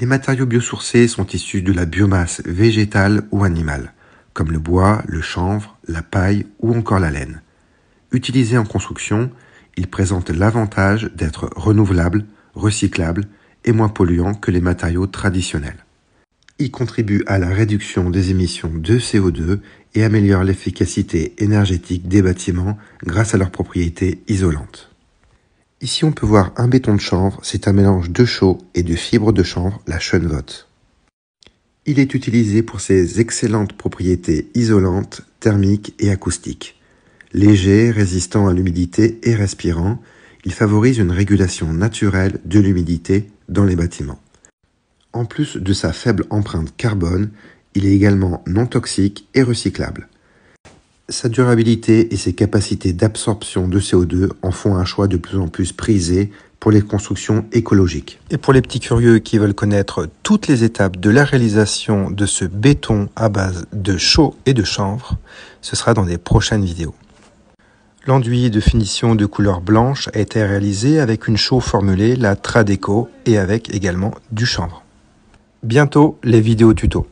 les matériaux biosourcés sont issus de la biomasse végétale ou animale, comme le bois, le chanvre, la paille ou encore la laine. Utilisés en construction, ils présentent l'avantage d'être renouvelables, recyclables et moins polluants que les matériaux traditionnels. Ils contribuent à la réduction des émissions de CO2 et améliorent l'efficacité énergétique des bâtiments grâce à leurs propriétés isolantes. Ici, on peut voir un béton de chanvre, c'est un mélange de chaux et de fibres de chanvre, la chènevotte. Il est utilisé pour ses excellentes propriétés isolantes, thermiques et acoustiques. Léger, résistant à l'humidité et respirant, il favorise une régulation naturelle de l'humidité dans les bâtiments. En plus de sa faible empreinte carbone, il est également non toxique et recyclable. Sa durabilité et ses capacités d'absorption de CO2 en font un choix de plus en plus prisé pour les constructions écologiques. Et pour les petits curieux qui veulent connaître toutes les étapes de la réalisation de ce béton à base de chaux et de chanvre, ce sera dans des prochaines vidéos. L'enduit de finition de couleur blanche a été réalisé avec une chaux formulée, la Tradeco, et avec également du chanvre. Bientôt les vidéos tuto